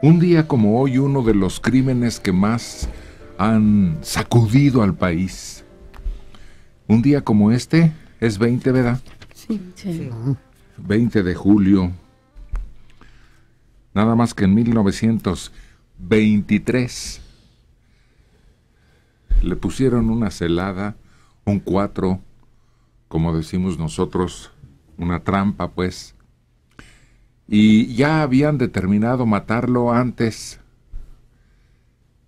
Un día como hoy, uno de los crímenes que más han sacudido al país. Un día como este es 20, ¿verdad? Sí, sí. 20 de julio. Nada más que en 1923 le pusieron una celada, un cuatro, como decimos nosotros, una trampa, pues, y ya habían determinado matarlo antes,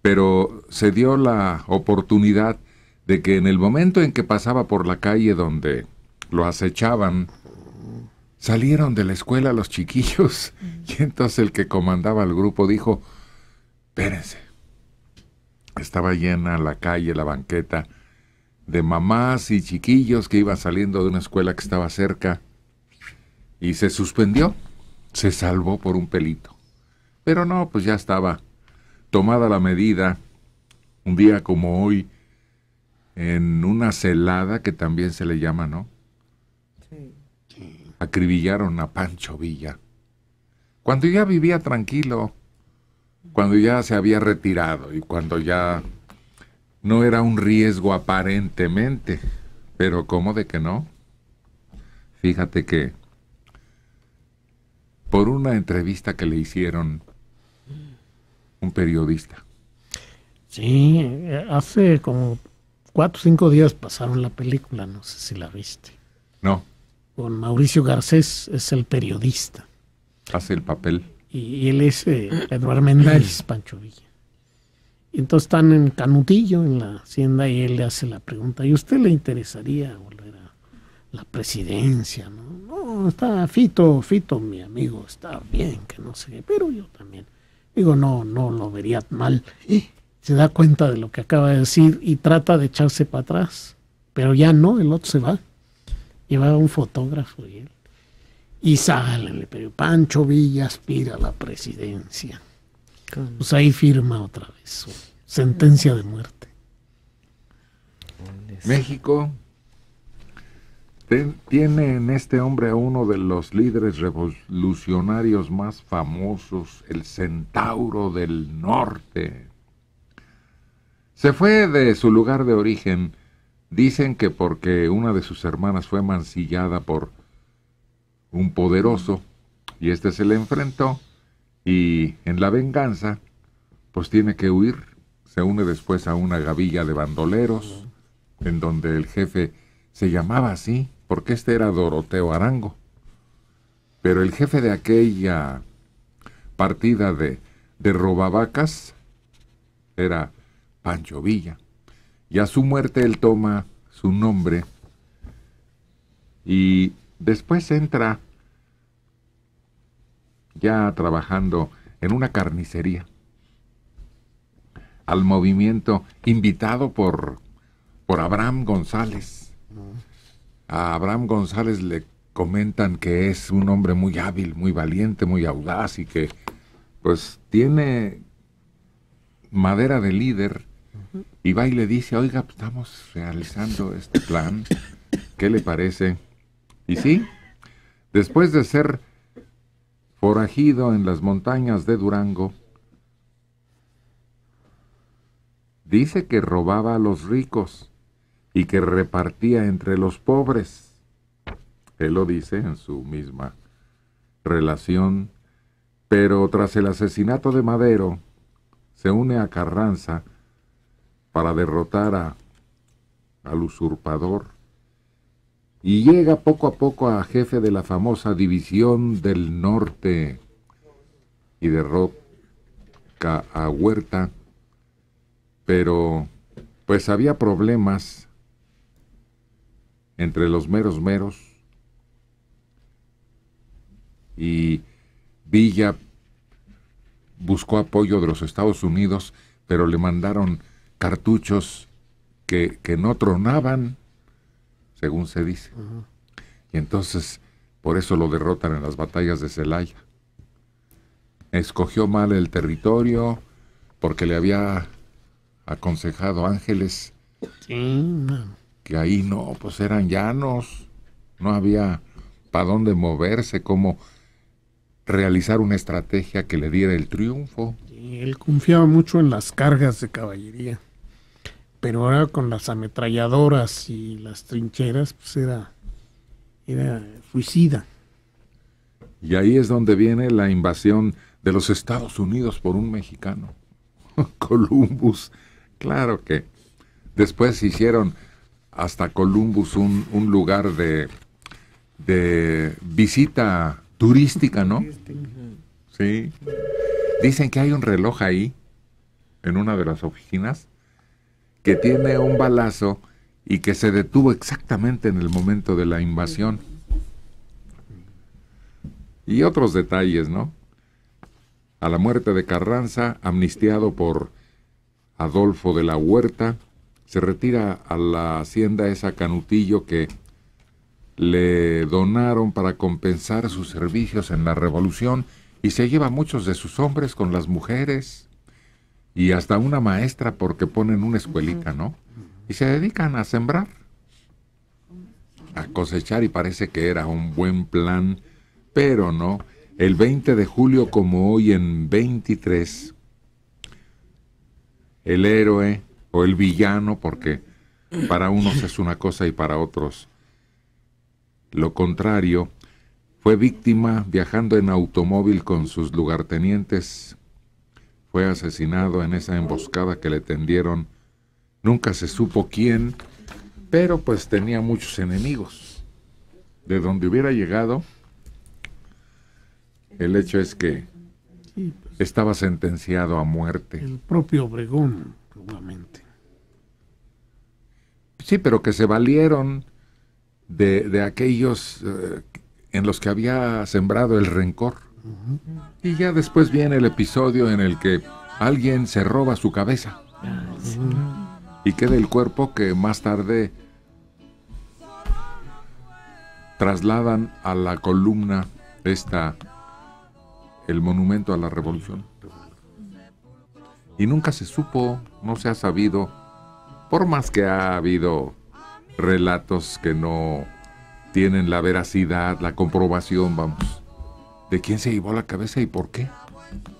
pero se dio la oportunidad de que en el momento en que pasaba por la calle donde lo acechaban, salieron de la escuela los chiquillos mm. y entonces el que comandaba el grupo dijo, espérense, estaba llena la calle, la banqueta, de mamás y chiquillos que iban saliendo de una escuela que estaba cerca y se suspendió. Se salvó por un pelito. Pero no, pues ya estaba tomada la medida. Un día como hoy, en una celada que también se le llama, ¿no? Sí. Acribillaron a Pancho Villa. Cuando ya vivía tranquilo, cuando ya se había retirado y cuando ya no era un riesgo aparentemente, pero ¿cómo de que no? Fíjate que por una entrevista que le hicieron un periodista. Sí, eh, hace como cuatro o cinco días pasaron la película, no sé si la viste. No. Con Mauricio Garcés, es el periodista. Hace el papel. Y, él es eh, Eduardo Mendez Pancho Villa. Y entonces están en Canutillo, en la hacienda, y él le hace la pregunta, ¿y usted le interesaría volver a la presidencia? no está Fito, Fito, mi amigo, está bien, que no sé pero yo también. Digo, no, no lo vería mal. Se da cuenta de lo que acaba de decir y trata de echarse para atrás, pero ya no, el otro se va. Lleva un fotógrafo y él. Y pero Pancho Villa aspira a la presidencia. Pues ahí firma otra vez su sentencia de muerte. México, tiene en este hombre a uno de los líderes revolucionarios más famosos, el Centauro del Norte. Se fue de su lugar de origen, dicen que porque una de sus hermanas fue mancillada por un poderoso, y éste se le enfrentó, y en la venganza, pues tiene que huir. Se une después a una gavilla de bandoleros, en donde el jefe se llamaba así, porque este era Doroteo Arango. Pero el jefe de aquella partida de, robavacas era Pancho Villa. Y a su muerte él toma su nombre y después entra ya trabajando en una carnicería al movimiento invitado por, por Abraham González. Mm. A Abraham González le comentan que es un hombre muy hábil, muy valiente, muy audaz y que pues tiene madera de líder y va y le dice, oiga, pues, estamos realizando este plan, ¿qué le parece? Y sí, después de ser forajido en las montañas de Durango, dice que robaba a los ricos y que repartía entre los pobres. Él lo dice en su misma relación, pero tras el asesinato de Madero, se une a Carranza para derrotar a, al usurpador y llega poco a poco a jefe de la famosa División del Norte y derrota a Huerta, pero pues había problemas entre los meros meros y Villa buscó apoyo de los Estados Unidos, pero le mandaron cartuchos que, no tronaban, según se dice. Y entonces por eso lo derrotan en las batallas de Celaya. Escogió mal el territorio porque le había aconsejado Ángeles. Sí, y ahí no, pues eran llanos, no había para dónde moverse, cómo realizar una estrategia que le diera el triunfo. él confiaba mucho en las cargas de caballería, pero ahora con las ametralladoras y las trincheras, pues era, era suicida. Y ahí es donde viene la invasión de los Estados Unidos por un mexicano, Columbus. Claro que después hicieron hasta Columbus un, lugar de, de visita turística, ¿no? Sí. Dicen que hay un reloj ahí, en una de las oficinas, que tiene un balazo y que se detuvo exactamente en el momento de la invasión. Y otros detalles, ¿no? A la muerte de Carranza, amnistiado por Adolfo de la Huerta, se retira a la hacienda esa Canutillo que le donaron para compensar sus servicios en la revolución y se lleva muchos de sus hombres con las mujeres y hasta una maestra porque ponen una escuelita, ¿no? Y se dedican a sembrar, a cosechar y parece que era un buen plan, pero no. El 20 de julio como hoy en 23, el héroe o el villano, porque para unos es una cosa y para otros lo contrario. Fue víctima viajando en automóvil con sus lugartenientes. Fue asesinado en esa emboscada que le tendieron. Nunca se supo quién, pero pues tenía muchos enemigos. De donde hubiera llegado, el hecho es que pues, estaba sentenciado a muerte. El propio Obregón. Sí, pero que se valieron de, aquellos eh, en los que había sembrado el rencor. Y ya después viene el episodio en el que alguien se roba su cabeza. Y queda el cuerpo que más tarde trasladan a la columna el monumento a la revolución. Y nunca se supo no se ha sabido, por más que ha habido relatos que no tienen la veracidad, la comprobación, vamos, de quién se llevó la cabeza y por qué.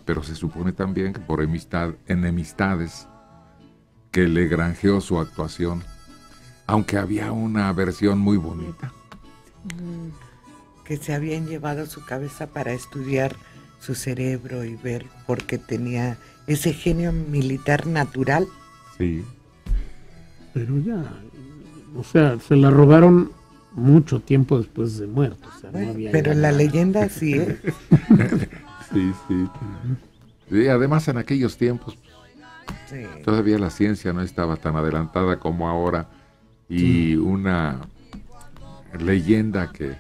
Pero se supone también que por enemistades que le granjeó su actuación, aunque había una versión muy bonita. Que se habían llevado su cabeza para estudiar su cerebro y ver porque tenía ese genio militar natural. Sí. Pero ya, o sea, se la robaron mucho tiempo después de muerto. pero la leyenda sí es. ¿eh? sí, sí. y Además, en aquellos tiempos todavía la ciencia no estaba tan adelantada como ahora y una leyenda que,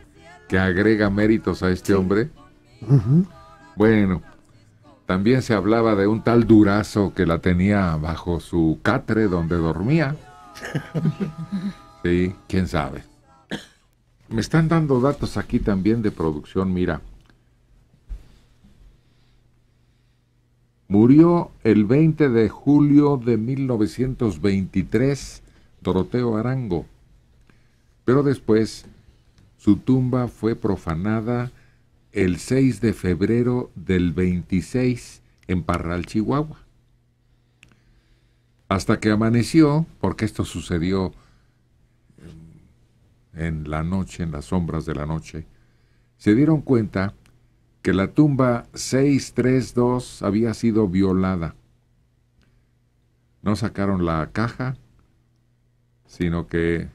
que, agrega méritos a este hombre. Bueno, también se hablaba de un tal Durazo que la tenía bajo su catre donde dormía. sí, quién sabe. Me están dando datos aquí también de producción, mira. Murió el 20 de julio de 1923 Doroteo Arango, pero después su tumba fue profanada el 6 de febrero del 26 en Parral, Chihuahua. Hasta que amaneció, porque esto sucedió em, en la noche, en las sombras de la noche, se dieron cuenta que la tumba 632 había sido violada. No sacaron la caja, sino que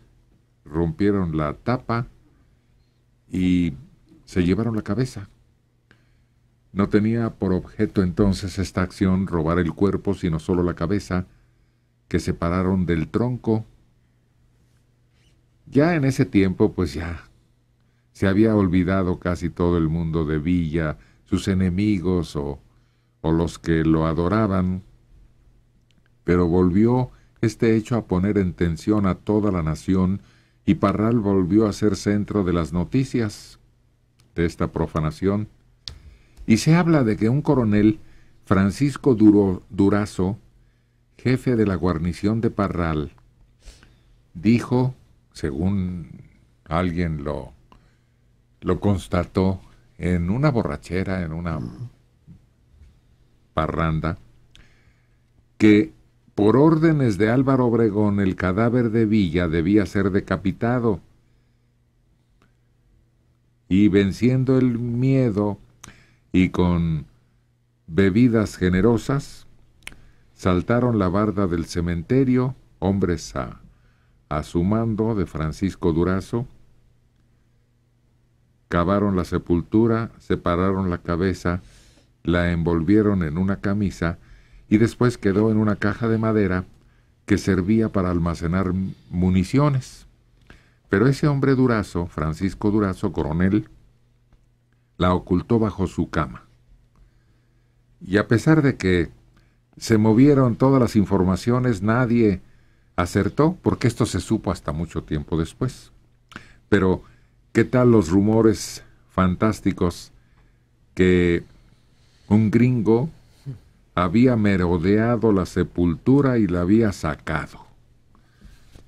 rompieron la tapa y se llevaron la cabeza. No tenía por objeto entonces esta acción robar el cuerpo, sino solo la cabeza, que separaron del tronco. Ya en ese tiempo, pues ya, se había olvidado casi todo el mundo de Villa, sus enemigos o, o los que lo adoraban, pero volvió este hecho a poner en tensión a toda la nación y Parral volvió a ser centro de las noticias, de esta profanación. Y se habla de que un coronel, Francisco Durazo, jefe de la guarnición de Parral, dijo, según alguien lo, lo constató, en una borrachera, en una parranda, que por órdenes de Álvaro Obregón el cadáver de Villa debía ser decapitado y venciendo el miedo y con bebidas generosas, saltaron la barda del cementerio, hombres a, a su mando de Francisco Durazo, cavaron la sepultura, separaron la cabeza, la envolvieron en una camisa y después quedó en una caja de madera que servía para almacenar municiones. Pero ese hombre Durazo, Francisco Durazo, coronel, la ocultó bajo su cama. Y a pesar de que se movieron todas las informaciones, nadie acertó, porque esto se supo hasta mucho tiempo después. Pero, ¿qué tal los rumores fantásticos que un gringo había merodeado la sepultura y la había sacado?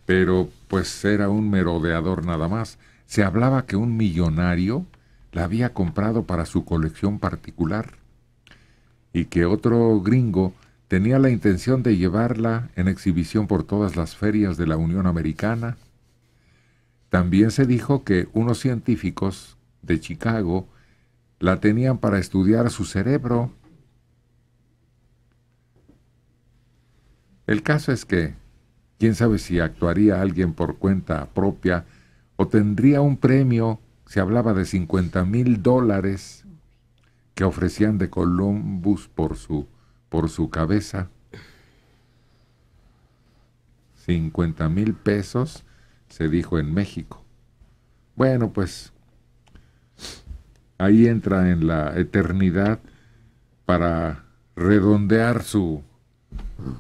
pero pues era un merodeador nada más. Se hablaba que un millonario la había comprado para su colección particular y que otro gringo tenía la intención de llevarla en exhibición por todas las ferias de la Unión Americana. También se dijo que unos científicos de Chicago la tenían para estudiar su cerebro. El caso es que Quién sabe si actuaría alguien por cuenta propia o tendría un premio, se hablaba de 50 mil dólares que ofrecían de Columbus por su, por su cabeza. 50 mil pesos, se dijo en México. Bueno, pues ahí entra en la eternidad para redondear su,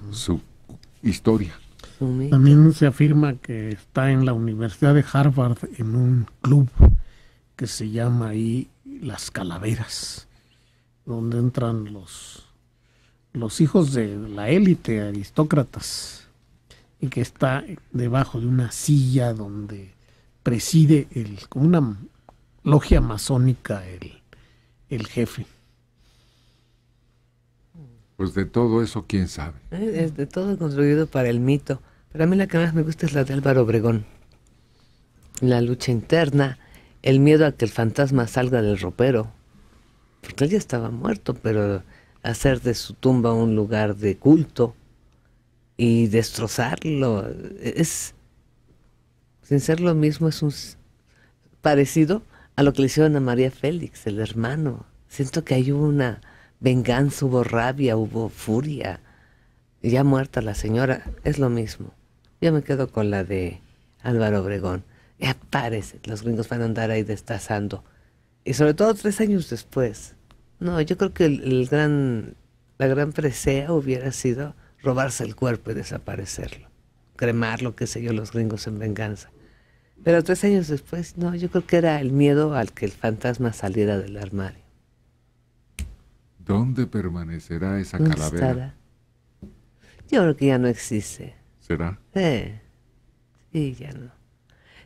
su historia. También se afirma que está en la Universidad de Harvard en un club que se llama ahí Las Calaveras, donde entran los, los hijos de la élite, aristócratas, y que está debajo de una silla donde preside el, como una logia masónica el jefe. Pues de todo eso, quién sabe. Eh, es de todo construido para el mito. Pero a mí la que más me gusta es la de Álvaro Obregón. La lucha interna, el miedo a que el fantasma salga del ropero. Porque él ya estaba muerto, pero hacer de su tumba un lugar de culto y destrozarlo es, sin ser lo mismo, es un parecido a lo que le hicieron a María Félix, el hermano. Siento que hay una venganza, hubo rabia, hubo furia. Ya muerta la señora, es lo mismo. Yo me quedo con la de Álvaro Obregón. Ya parece, los gringos van a andar ahí destazando. Y sobre todo tres años después. No, yo creo que el, gran, la gran presea hubiera sido robarse el cuerpo y desaparecerlo. Cremarlo, que sé yo, los gringos en venganza. Pero tres años después, no, yo creo que era el miedo al que el fantasma saliera del armario. ¿Dónde permanecerá esa ¿Dónde calavera? Yo creo que ya no existe. ¿Será? Eh, sí. ya no.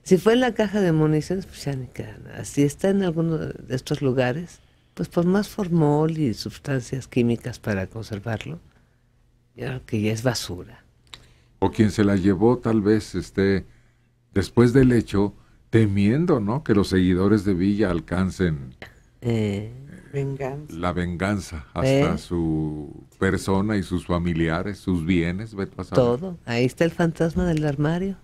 Si fue en la caja de municiones, pues ya ni queda Si está en alguno de estos lugares, pues por más formol y sustancias químicas para conservarlo, yo creo que ya es basura. O quien se la llevó tal vez esté después del hecho temiendo, ¿no? Que los seguidores de Villa alcancen eh venganza. la venganza hasta su persona y sus familiares, sus bienes. pasar Todo, ahí está el fantasma del armario.